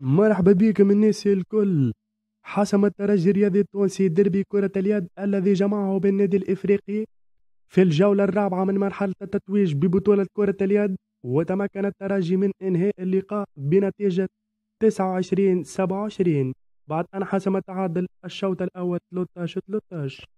مرحبا بكم الناس الكل حسم الترجي الرياضي التونسي دربي كرة اليد الذي جمعه بالنادي الإفريقي في الجولة الرابعة من مرحلة التتويج ببطولة كرة اليد وتمكن الترجي من إنهاء اللقاء بنتيجة 29 27 بعد أن حسم التعادل الشوط الأول 13 13